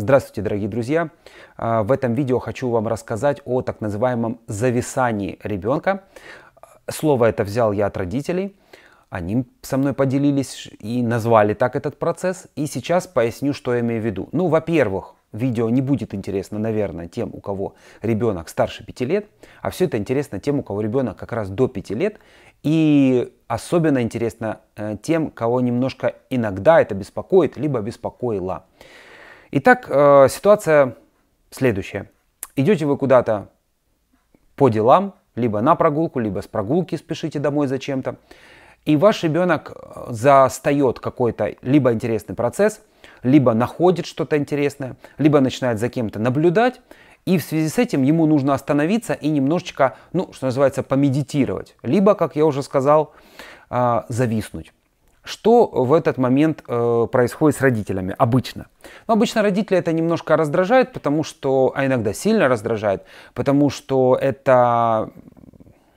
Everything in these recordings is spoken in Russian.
Здравствуйте, дорогие друзья! А, в этом видео хочу вам рассказать о так называемом зависании ребенка. Слово это взял я от родителей. Они со мной поделились и назвали так этот процесс. И сейчас поясню, что я имею в виду. Ну, во-первых, видео не будет интересно, наверное, тем, у кого ребенок старше 5 лет, а все это интересно тем, у кого ребенок как раз до 5 лет. И особенно интересно э, тем, кого немножко иногда это беспокоит, либо беспокоило. Итак, э, ситуация следующая. Идете вы куда-то по делам, либо на прогулку, либо с прогулки спешите домой зачем-то, и ваш ребенок э, застает какой-то либо интересный процесс, либо находит что-то интересное, либо начинает за кем-то наблюдать, и в связи с этим ему нужно остановиться и немножечко, ну, что называется, помедитировать, либо, как я уже сказал, э, зависнуть. Что в этот момент э, происходит с родителями обычно? Но обычно родители это немножко раздражает, потому что, а иногда сильно раздражает, потому что это,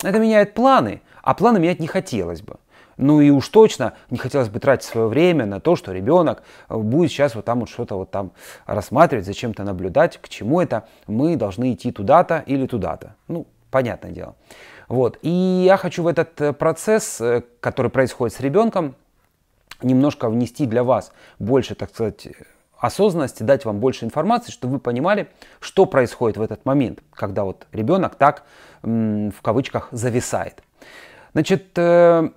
это меняет планы, а планы менять не хотелось бы. Ну и уж точно не хотелось бы тратить свое время на то, что ребенок э, будет сейчас вот там вот что-то вот там рассматривать, зачем-то наблюдать, к чему это мы должны идти туда-то или туда-то. Ну, понятное дело. Вот. И я хочу в этот э, процесс, э, который происходит с ребенком, немножко внести для вас больше, так сказать, осознанности, дать вам больше информации, чтобы вы понимали, что происходит в этот момент, когда вот ребенок так, в кавычках, зависает. Значит, э,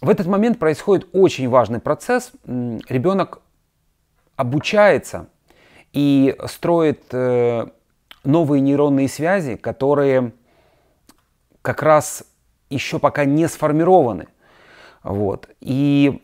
в этот момент происходит очень важный процесс. Ребенок обучается и строит э, новые нейронные связи, которые как раз еще пока не сформированы. Вот. И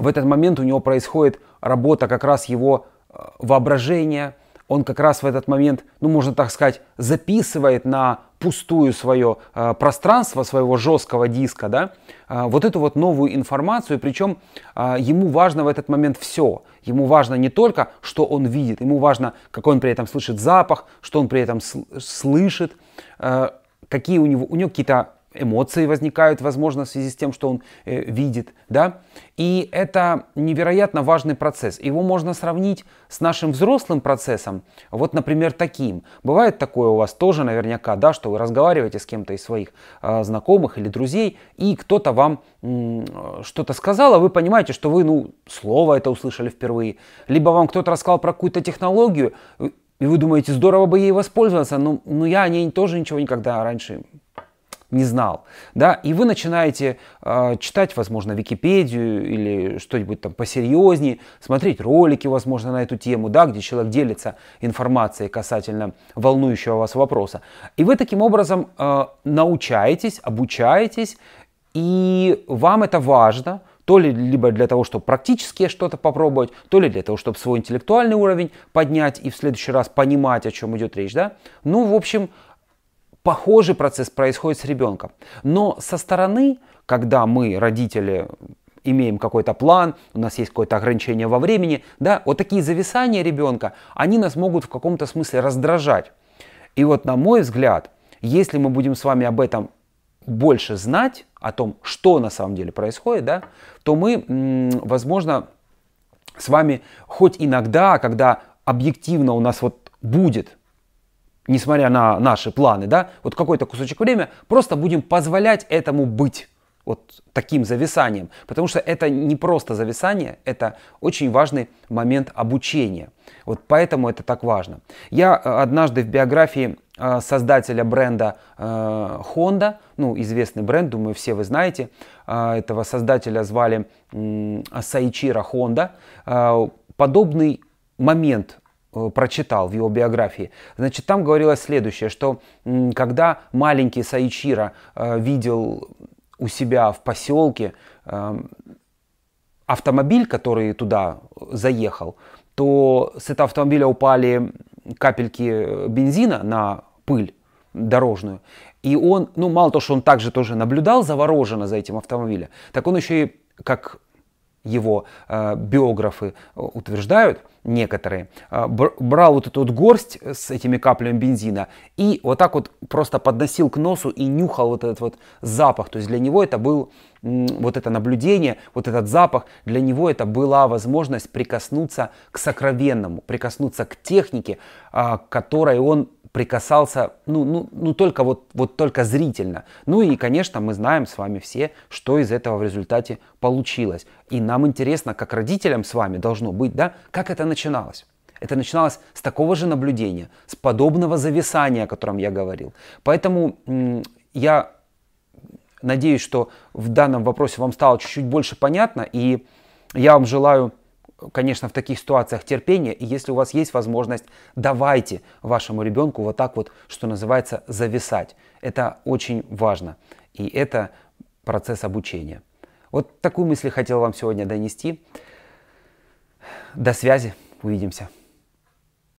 в этот момент у него происходит работа как раз его э, воображения, он как раз в этот момент, ну можно так сказать, записывает на пустую свое э, пространство своего жесткого диска, да, э, вот эту вот новую информацию, причем э, ему важно в этот момент все. Ему важно не только, что он видит, ему важно, какой он при этом слышит запах, что он при этом сл- слышит, э, какие у него, у него какие-то эмоции возникают, возможно, в связи с тем, что он э, видит, да. И это невероятно важный процесс. Его можно сравнить с нашим взрослым процессом, вот, например, таким. Бывает такое у вас тоже наверняка, да, что вы разговариваете с кем-то из своих э, знакомых или друзей, и кто-то вам э, что-то сказал, а вы понимаете, что вы, ну, слово это услышали впервые. Либо вам кто-то рассказал про какую-то технологию, и вы думаете, здорово бы ей воспользоваться, но, но я о ней тоже ничего никогда раньше не знал. Да? И вы начинаете э, читать, возможно, Википедию или что-нибудь там посерьезнее, смотреть ролики, возможно, на эту тему, да, где человек делится информацией касательно волнующего вас вопроса. И вы таким образом э, научаетесь, обучаетесь, и вам это важно, то ли либо для того, чтобы практически что-то попробовать, то ли для того, чтобы свой интеллектуальный уровень поднять и в следующий раз понимать, о чем идет речь, да. Ну, в общем, Похожий процесс происходит с ребенком. Но со стороны, когда мы, родители, имеем какой-то план, у нас есть какое-то ограничение во времени, да, вот такие зависания ребенка, они нас могут в каком-то смысле раздражать. И вот на мой взгляд, если мы будем с вами об этом больше знать, о том, что на самом деле происходит, да, то мы, возможно, с вами хоть иногда, когда объективно у нас вот будет несмотря на наши планы, да, вот какой-то кусочек времени, просто будем позволять этому быть вот таким зависанием, потому что это не просто зависание, это очень важный момент обучения. Вот поэтому это так важно. Я э, однажды в биографии э, создателя бренда э, Honda, ну известный бренд, думаю, все вы знаете, этого создателя звали Сайчира Honda, подобный момент Э, прочитал в его биографии. Значит, там говорилось следующее, что когда маленький Саичира э, видел у себя в поселке эм, автомобиль, который туда э, заехал, то с этого автомобиля упали капельки бензина на пыль дорожную. И он, ну мало то, что он также тоже наблюдал завороженно за этим автомобилем, так он еще и как его э, биографы э, утверждают, некоторые, э, брал вот эту вот горсть э, с этими каплями бензина и вот так вот просто подносил к носу и нюхал вот этот вот запах. То есть для него это был вот это наблюдение, вот этот запах, для него это была возможность прикоснуться к сокровенному, прикоснуться к технике, э, которой он прикасался, ну, ну, ну только вот, вот только зрительно. Ну и, конечно, мы знаем с вами все, что из этого в результате получилось. И нам интересно, как родителям с вами должно быть, да, как это начиналось. Это начиналось с такого же наблюдения, с подобного зависания, о котором я говорил. Поэтому я надеюсь, что в данном вопросе вам стало чуть-чуть больше понятно, и я вам желаю конечно, в таких ситуациях терпение, и если у вас есть возможность, давайте вашему ребенку вот так вот, что называется, зависать. Это очень важно, и это процесс обучения. Вот такую мысль хотел вам сегодня донести. До связи, увидимся.